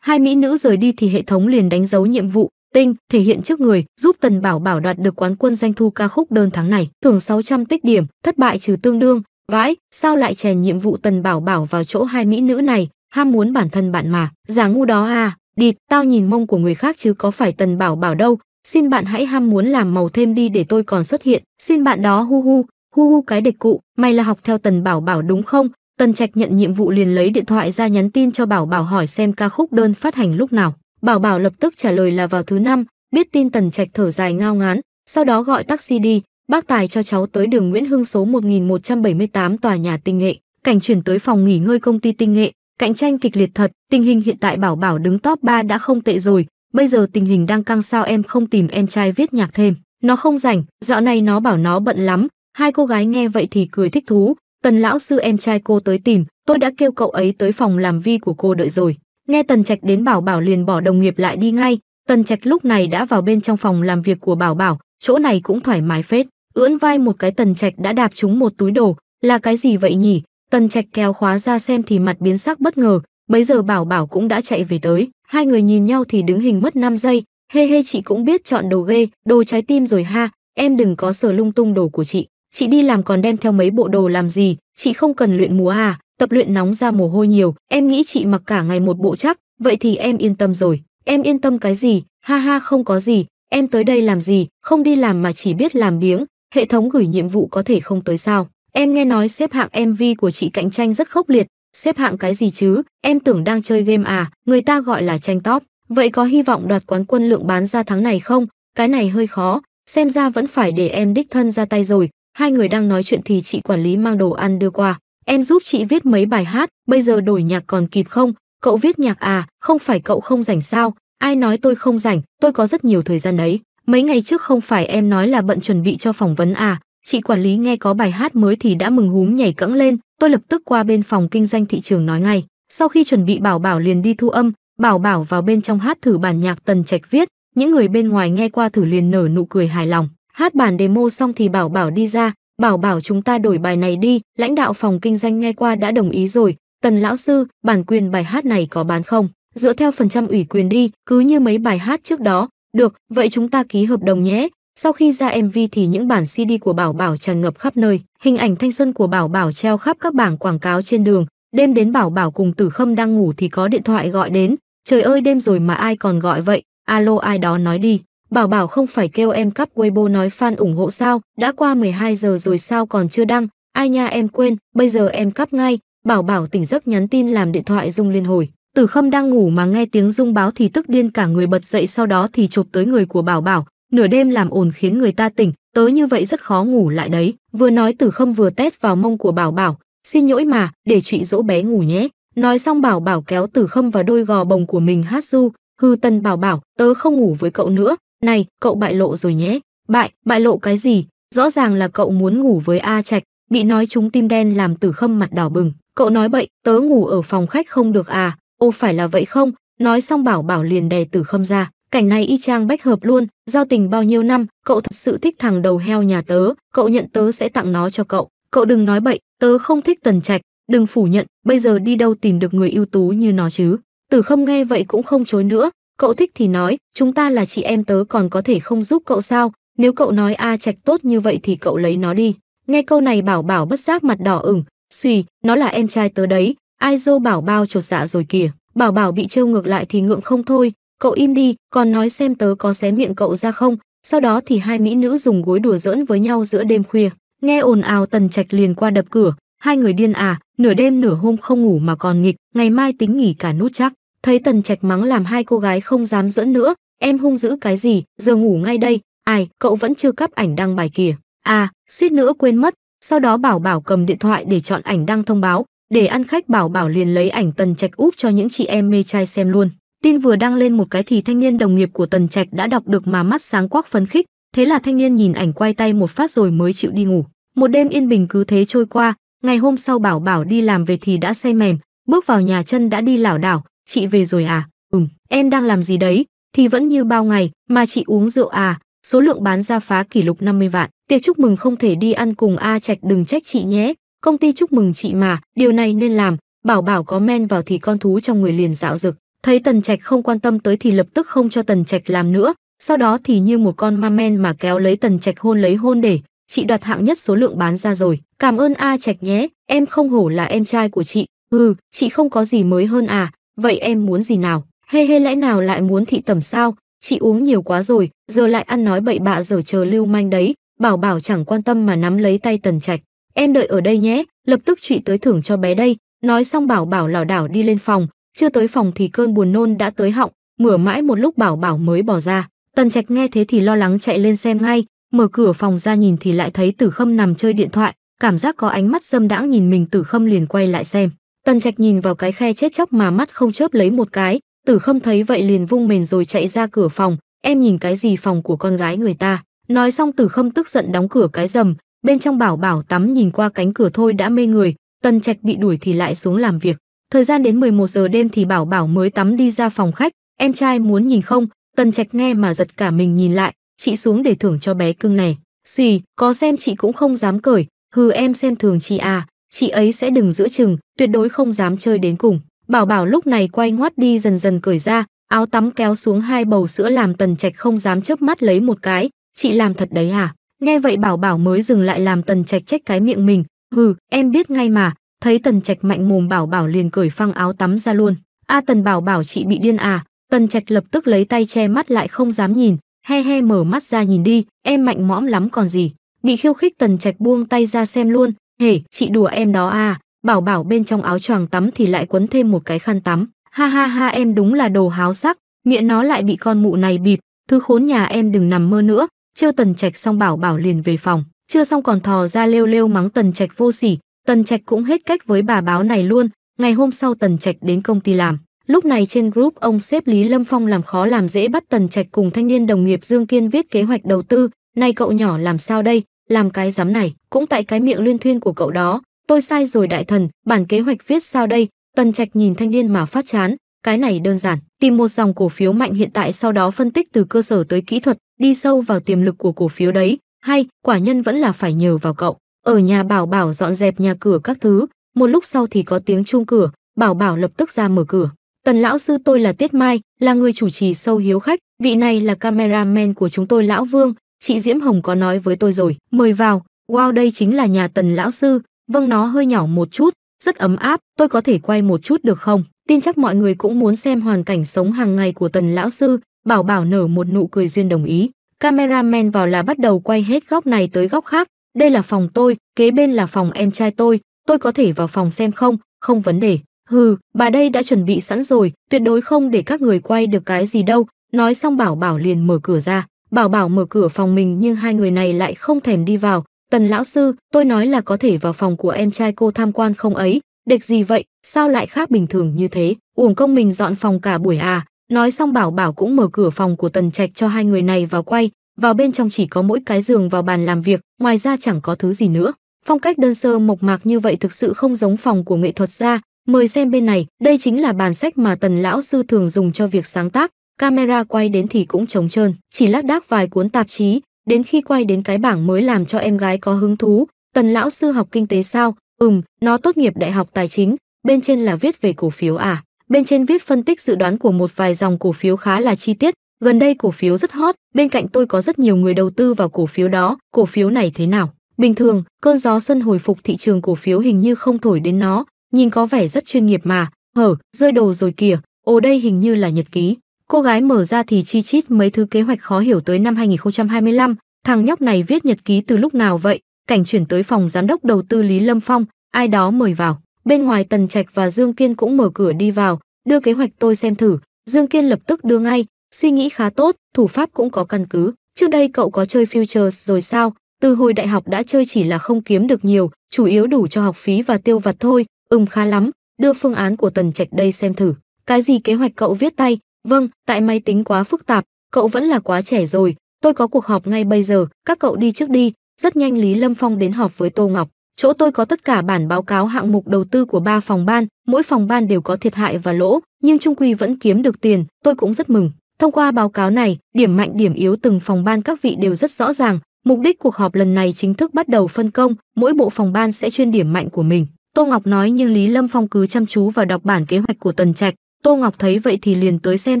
Hai mỹ nữ rời đi thì hệ thống liền đánh dấu nhiệm vụ, tinh, thể hiện trước người, giúp Tần Bảo Bảo đoạt được quán quân doanh thu ca khúc đơn tháng này, thưởng 600 tích điểm, thất bại trừ tương đương, vãi, sao lại chèn nhiệm vụ Tần Bảo Bảo vào chỗ hai mỹ nữ này, ham muốn bản thân bạn mà, giả ngu đó à, đi, tao nhìn mông của người khác chứ có phải Tần Bảo Bảo đâu, xin bạn hãy ham muốn làm màu thêm đi để tôi còn xuất hiện, xin bạn đó hu hu, hu hu cái địch cụ, mày là học theo Tần Bảo Bảo đúng không? Tần Trạch nhận nhiệm vụ liền lấy điện thoại ra nhắn tin cho Bảo Bảo hỏi xem ca khúc đơn phát hành lúc nào. Bảo Bảo lập tức trả lời là vào thứ năm, biết tin Tần Trạch thở dài ngao ngán, sau đó gọi taxi đi, bác tài cho cháu tới đường Nguyễn Hưng số 1178 tòa nhà tinh nghệ, cảnh chuyển tới phòng nghỉ ngơi công ty tinh nghệ, cạnh tranh kịch liệt thật, tình hình hiện tại Bảo Bảo đứng top 3 đã không tệ rồi, bây giờ tình hình đang căng sao em không tìm em trai viết nhạc thêm. Nó không rảnh, dạo này nó bảo nó bận lắm. Hai cô gái nghe vậy thì cười thích thú. Tần lão sư em trai cô tới tìm, tôi đã kêu cậu ấy tới phòng làm vi của cô đợi rồi. Nghe Tần Trạch đến bảo bảo liền bỏ đồng nghiệp lại đi ngay. Tần Trạch lúc này đã vào bên trong phòng làm việc của bảo bảo, chỗ này cũng thoải mái phết. Ưỡn vai một cái Tần Trạch đã đạp trúng một túi đồ, là cái gì vậy nhỉ? Tần Trạch kéo khóa ra xem thì mặt biến sắc bất ngờ, bấy giờ bảo bảo cũng đã chạy về tới Hai người nhìn nhau thì đứng hình mất 5 giây, hê hê chị cũng biết chọn đồ ghê, đồ trái tim rồi ha, em đừng có sờ lung tung đồ của chị. Chị đi làm còn đem theo mấy bộ đồ làm gì, chị không cần luyện múa à, tập luyện nóng ra mồ hôi nhiều, em nghĩ chị mặc cả ngày một bộ chắc, vậy thì em yên tâm rồi. Em yên tâm cái gì, ha ha không có gì, em tới đây làm gì, không đi làm mà chỉ biết làm biếng, hệ thống gửi nhiệm vụ có thể không tới sao. Em nghe nói xếp hạng MV của chị cạnh tranh rất khốc liệt, xếp hạng cái gì chứ em tưởng đang chơi game à người ta gọi là tranh top vậy có hy vọng đoạt quán quân lượng bán ra tháng này không cái này hơi khó xem ra vẫn phải để em đích thân ra tay rồi hai người đang nói chuyện thì chị quản lý mang đồ ăn đưa qua em giúp chị viết mấy bài hát bây giờ đổi nhạc còn kịp không cậu viết nhạc à không phải cậu không rảnh sao ai nói tôi không rảnh tôi có rất nhiều thời gian đấy mấy ngày trước không phải em nói là bận chuẩn bị cho phỏng vấn à chị quản lý nghe có bài hát mới thì đã mừng húm nhảy cẫng lên tôi lập tức qua bên phòng kinh doanh thị trường nói ngay sau khi chuẩn bị bảo bảo liền đi thu âm bảo bảo vào bên trong hát thử bản nhạc tần trạch viết những người bên ngoài nghe qua thử liền nở nụ cười hài lòng hát bản demo xong thì bảo bảo đi ra bảo bảo chúng ta đổi bài này đi lãnh đạo phòng kinh doanh nghe qua đã đồng ý rồi tần lão sư bản quyền bài hát này có bán không dựa theo phần trăm ủy quyền đi cứ như mấy bài hát trước đó được vậy chúng ta ký hợp đồng nhé sau khi ra MV thì những bản CD của Bảo Bảo tràn ngập khắp nơi, hình ảnh thanh xuân của Bảo Bảo treo khắp các bảng quảng cáo trên đường, đêm đến Bảo Bảo cùng Tử Khâm đang ngủ thì có điện thoại gọi đến, trời ơi đêm rồi mà ai còn gọi vậy, alo ai đó nói đi. Bảo Bảo không phải kêu em cắp Weibo nói fan ủng hộ sao, đã qua 12 giờ rồi sao còn chưa đăng, ai nha em quên, bây giờ em cắp ngay, Bảo Bảo tỉnh giấc nhắn tin làm điện thoại rung liên hồi. Tử Khâm đang ngủ mà nghe tiếng rung báo thì tức điên cả người bật dậy sau đó thì chụp tới người của Bảo Bảo, nửa đêm làm ồn khiến người ta tỉnh, tớ như vậy rất khó ngủ lại đấy. Vừa nói Tử Khâm vừa tét vào mông của Bảo Bảo, xin nhỗi mà, để chị dỗ bé ngủ nhé. Nói xong Bảo Bảo kéo Tử Khâm vào đôi gò bồng của mình hát du, hư tân Bảo Bảo, tớ không ngủ với cậu nữa, này, cậu bại lộ rồi nhé. Bại, bại lộ cái gì? Rõ ràng là cậu muốn ngủ với A Trạch, bị nói chúng tim đen làm Tử Khâm mặt đỏ bừng. Cậu nói bậy, tớ ngủ ở phòng khách không được à? Ô phải là vậy không? Nói xong Bảo Bảo liền đè Tử Khâm ra cảnh này y chang bách hợp luôn giao tình bao nhiêu năm cậu thật sự thích thằng đầu heo nhà tớ cậu nhận tớ sẽ tặng nó cho cậu cậu đừng nói bậy tớ không thích tần trạch đừng phủ nhận bây giờ đi đâu tìm được người ưu tú như nó chứ tử không nghe vậy cũng không chối nữa cậu thích thì nói chúng ta là chị em tớ còn có thể không giúp cậu sao nếu cậu nói a trạch tốt như vậy thì cậu lấy nó đi nghe câu này bảo bảo bất giác mặt đỏ ửng suy nó là em trai tớ đấy ai dô bảo bao chột dạ rồi kìa bảo bảo bị trêu ngược lại thì ngượng không thôi cậu im đi, còn nói xem tớ có xé miệng cậu ra không, sau đó thì hai mỹ nữ dùng gối đùa giỡn với nhau giữa đêm khuya. Nghe ồn ào Tần Trạch liền qua đập cửa, hai người điên à, nửa đêm nửa hôm không ngủ mà còn nghịch, ngày mai tính nghỉ cả nút chắc. Thấy Tần Trạch mắng làm hai cô gái không dám giỡn nữa, em hung dữ cái gì, giờ ngủ ngay đây, ai, cậu vẫn chưa cắp ảnh đăng bài kìa. À, suýt nữa quên mất, sau đó Bảo Bảo cầm điện thoại để chọn ảnh đăng thông báo, để ăn khách Bảo Bảo liền lấy ảnh Tần Trạch úp cho những chị em mê trai xem luôn. Tin vừa đăng lên một cái thì thanh niên đồng nghiệp của Tần Trạch đã đọc được mà mắt sáng quắc phấn khích, thế là thanh niên nhìn ảnh quay tay một phát rồi mới chịu đi ngủ. Một đêm yên bình cứ thế trôi qua, ngày hôm sau Bảo Bảo đi làm về thì đã say mềm, bước vào nhà chân đã đi lảo đảo, "Chị về rồi à?" "Ừm, em đang làm gì đấy?" "Thì vẫn như bao ngày, mà chị uống rượu à?" Số lượng bán ra phá kỷ lục 50 vạn, tiệc chúc mừng không thể đi ăn cùng A Trạch đừng trách chị nhé, công ty chúc mừng chị mà, điều này nên làm, Bảo Bảo có men vào thì con thú trong người liền dạo dực thấy tần trạch không quan tâm tới thì lập tức không cho tần trạch làm nữa sau đó thì như một con ma men mà kéo lấy tần trạch hôn lấy hôn để chị đoạt hạng nhất số lượng bán ra rồi cảm ơn a trạch nhé em không hổ là em trai của chị ừ chị không có gì mới hơn à vậy em muốn gì nào hê hê lẽ nào lại muốn thị tẩm sao chị uống nhiều quá rồi giờ lại ăn nói bậy bạ giờ chờ lưu manh đấy bảo bảo chẳng quan tâm mà nắm lấy tay tần trạch em đợi ở đây nhé lập tức chị tới thưởng cho bé đây nói xong bảo bảo lảo đảo đi lên phòng chưa tới phòng thì cơn buồn nôn đã tới họng mửa mãi một lúc bảo bảo mới bỏ ra tần trạch nghe thế thì lo lắng chạy lên xem ngay mở cửa phòng ra nhìn thì lại thấy tử khâm nằm chơi điện thoại cảm giác có ánh mắt dâm đãng nhìn mình tử khâm liền quay lại xem tần trạch nhìn vào cái khe chết chóc mà mắt không chớp lấy một cái tử khâm thấy vậy liền vung mền rồi chạy ra cửa phòng em nhìn cái gì phòng của con gái người ta nói xong tử khâm tức giận đóng cửa cái rầm bên trong bảo bảo tắm nhìn qua cánh cửa thôi đã mê người tần trạch bị đuổi thì lại xuống làm việc Thời gian đến 11 giờ đêm thì Bảo Bảo mới tắm đi ra phòng khách, em trai muốn nhìn không, Tần Trạch nghe mà giật cả mình nhìn lại, chị xuống để thưởng cho bé cưng này. Xì, có xem chị cũng không dám cởi, hừ em xem thường chị à, chị ấy sẽ đừng giữa chừng, tuyệt đối không dám chơi đến cùng. Bảo Bảo lúc này quay ngoắt đi dần dần cởi ra, áo tắm kéo xuống hai bầu sữa làm Tần Trạch không dám chớp mắt lấy một cái, chị làm thật đấy à? Nghe vậy Bảo Bảo mới dừng lại làm Tần Trạch trách cái miệng mình, hừ, em biết ngay mà, thấy tần trạch mạnh mồm bảo bảo liền cởi phăng áo tắm ra luôn a tần bảo bảo chị bị điên à tần trạch lập tức lấy tay che mắt lại không dám nhìn he he mở mắt ra nhìn đi em mạnh mõm lắm còn gì bị khiêu khích tần trạch buông tay ra xem luôn hể chị đùa em đó à bảo bảo bên trong áo choàng tắm thì lại quấn thêm một cái khăn tắm ha ha ha em đúng là đồ háo sắc miệng nó lại bị con mụ này bịp thứ khốn nhà em đừng nằm mơ nữa chưa tần trạch xong bảo bảo liền về phòng chưa xong còn thò ra lêu lêu mắng tần trạch vô sỉ Tần Trạch cũng hết cách với bà báo này luôn, ngày hôm sau Tần Trạch đến công ty làm. Lúc này trên group ông xếp Lý Lâm Phong làm khó làm dễ bắt Tần Trạch cùng thanh niên đồng nghiệp Dương Kiên viết kế hoạch đầu tư, Này cậu nhỏ làm sao đây, làm cái giám này, cũng tại cái miệng liên thuyên của cậu đó, tôi sai rồi đại thần, bản kế hoạch viết sao đây, Tần Trạch nhìn thanh niên mà phát chán, cái này đơn giản, tìm một dòng cổ phiếu mạnh hiện tại sau đó phân tích từ cơ sở tới kỹ thuật, đi sâu vào tiềm lực của cổ phiếu đấy, hay quả nhân vẫn là phải nhờ vào cậu. Ở nhà Bảo Bảo dọn dẹp nhà cửa các thứ, một lúc sau thì có tiếng chuông cửa, Bảo Bảo lập tức ra mở cửa. Tần lão sư tôi là Tiết Mai, là người chủ trì sâu hiếu khách, vị này là cameraman của chúng tôi lão Vương, chị Diễm Hồng có nói với tôi rồi, mời vào, wow đây chính là nhà tần lão sư, vâng nó hơi nhỏ một chút, rất ấm áp, tôi có thể quay một chút được không? Tin chắc mọi người cũng muốn xem hoàn cảnh sống hàng ngày của tần lão sư, Bảo Bảo nở một nụ cười duyên đồng ý. Cameraman vào là bắt đầu quay hết góc này tới góc khác, đây là phòng tôi kế bên là phòng em trai tôi tôi có thể vào phòng xem không không vấn đề hừ bà đây đã chuẩn bị sẵn rồi tuyệt đối không để các người quay được cái gì đâu nói xong bảo bảo liền mở cửa ra bảo bảo mở cửa phòng mình nhưng hai người này lại không thèm đi vào tần lão sư tôi nói là có thể vào phòng của em trai cô tham quan không ấy địch gì vậy sao lại khác bình thường như thế uổng công mình dọn phòng cả buổi à nói xong bảo bảo cũng mở cửa phòng của tần trạch cho hai người này vào quay vào bên trong chỉ có mỗi cái giường và bàn làm việc, ngoài ra chẳng có thứ gì nữa. Phong cách đơn sơ mộc mạc như vậy thực sự không giống phòng của nghệ thuật gia. Mời xem bên này, đây chính là bàn sách mà tần lão sư thường dùng cho việc sáng tác. Camera quay đến thì cũng trống trơn, chỉ lác đác vài cuốn tạp chí, đến khi quay đến cái bảng mới làm cho em gái có hứng thú. Tần lão sư học kinh tế sao? Ừm, nó tốt nghiệp đại học tài chính, bên trên là viết về cổ phiếu à? Bên trên viết phân tích dự đoán của một vài dòng cổ phiếu khá là chi tiết, gần đây cổ phiếu rất hot, bên cạnh tôi có rất nhiều người đầu tư vào cổ phiếu đó, cổ phiếu này thế nào? Bình thường, cơn gió xuân hồi phục thị trường cổ phiếu hình như không thổi đến nó, nhìn có vẻ rất chuyên nghiệp mà, hở, rơi đồ rồi kìa, ồ đây hình như là nhật ký. Cô gái mở ra thì chi chít mấy thứ kế hoạch khó hiểu tới năm 2025, thằng nhóc này viết nhật ký từ lúc nào vậy? Cảnh chuyển tới phòng giám đốc đầu tư Lý Lâm Phong, ai đó mời vào. Bên ngoài Tần Trạch và Dương Kiên cũng mở cửa đi vào, đưa kế hoạch tôi xem thử, Dương Kiên lập tức đưa ngay, Suy nghĩ khá tốt, thủ pháp cũng có căn cứ. Trước đây cậu có chơi futures rồi sao? Từ hồi đại học đã chơi chỉ là không kiếm được nhiều, chủ yếu đủ cho học phí và tiêu vặt thôi, ừm khá lắm, đưa phương án của Tần Trạch đây xem thử. Cái gì kế hoạch cậu viết tay? Vâng, tại máy tính quá phức tạp, cậu vẫn là quá trẻ rồi, tôi có cuộc họp ngay bây giờ, các cậu đi trước đi. Rất nhanh Lý Lâm Phong đến họp với Tô Ngọc. Chỗ tôi có tất cả bản báo cáo hạng mục đầu tư của ba phòng ban, mỗi phòng ban đều có thiệt hại và lỗ, nhưng trung quy vẫn kiếm được tiền, tôi cũng rất mừng. Thông qua báo cáo này, điểm mạnh điểm yếu từng phòng ban các vị đều rất rõ ràng, mục đích cuộc họp lần này chính thức bắt đầu phân công, mỗi bộ phòng ban sẽ chuyên điểm mạnh của mình. Tô Ngọc nói nhưng Lý Lâm Phong cứ chăm chú vào đọc bản kế hoạch của Tần Trạch, Tô Ngọc thấy vậy thì liền tới xem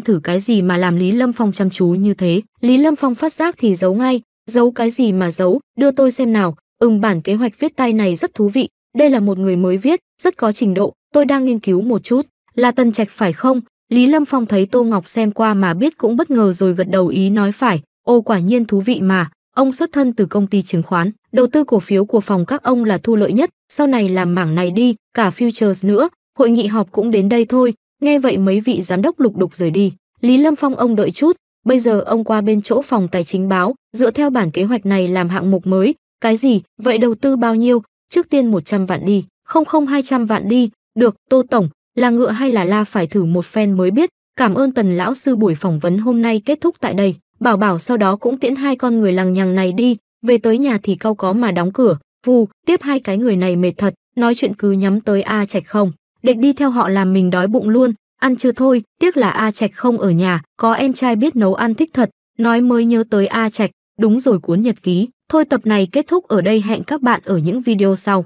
thử cái gì mà làm Lý Lâm Phong chăm chú như thế. Lý Lâm Phong phát giác thì giấu ngay, giấu cái gì mà giấu, đưa tôi xem nào. Ừm bản kế hoạch viết tay này rất thú vị, đây là một người mới viết, rất có trình độ, tôi đang nghiên cứu một chút. Là Tần Trạch phải không? Lý Lâm Phong thấy Tô Ngọc xem qua mà biết cũng bất ngờ rồi gật đầu ý nói phải, ô quả nhiên thú vị mà, ông xuất thân từ công ty chứng khoán, đầu tư cổ phiếu của phòng các ông là thu lợi nhất, sau này làm mảng này đi, cả futures nữa, hội nghị họp cũng đến đây thôi, nghe vậy mấy vị giám đốc lục đục rời đi. Lý Lâm Phong ông đợi chút, bây giờ ông qua bên chỗ phòng tài chính báo, dựa theo bản kế hoạch này làm hạng mục mới, cái gì, vậy đầu tư bao nhiêu, trước tiên 100 vạn đi, không không 200 vạn đi, được, Tô Tổng, là ngựa hay là la phải thử một phen mới biết. Cảm ơn tần lão sư buổi phỏng vấn hôm nay kết thúc tại đây. Bảo bảo sau đó cũng tiễn hai con người lằng nhằng này đi, về tới nhà thì cau có mà đóng cửa. Vù, tiếp hai cái người này mệt thật, nói chuyện cứ nhắm tới A Trạch không. Địch đi theo họ làm mình đói bụng luôn, ăn chưa thôi, tiếc là A Trạch không ở nhà, có em trai biết nấu ăn thích thật, nói mới nhớ tới A Trạch, đúng rồi cuốn nhật ký. Thôi tập này kết thúc ở đây hẹn các bạn ở những video sau.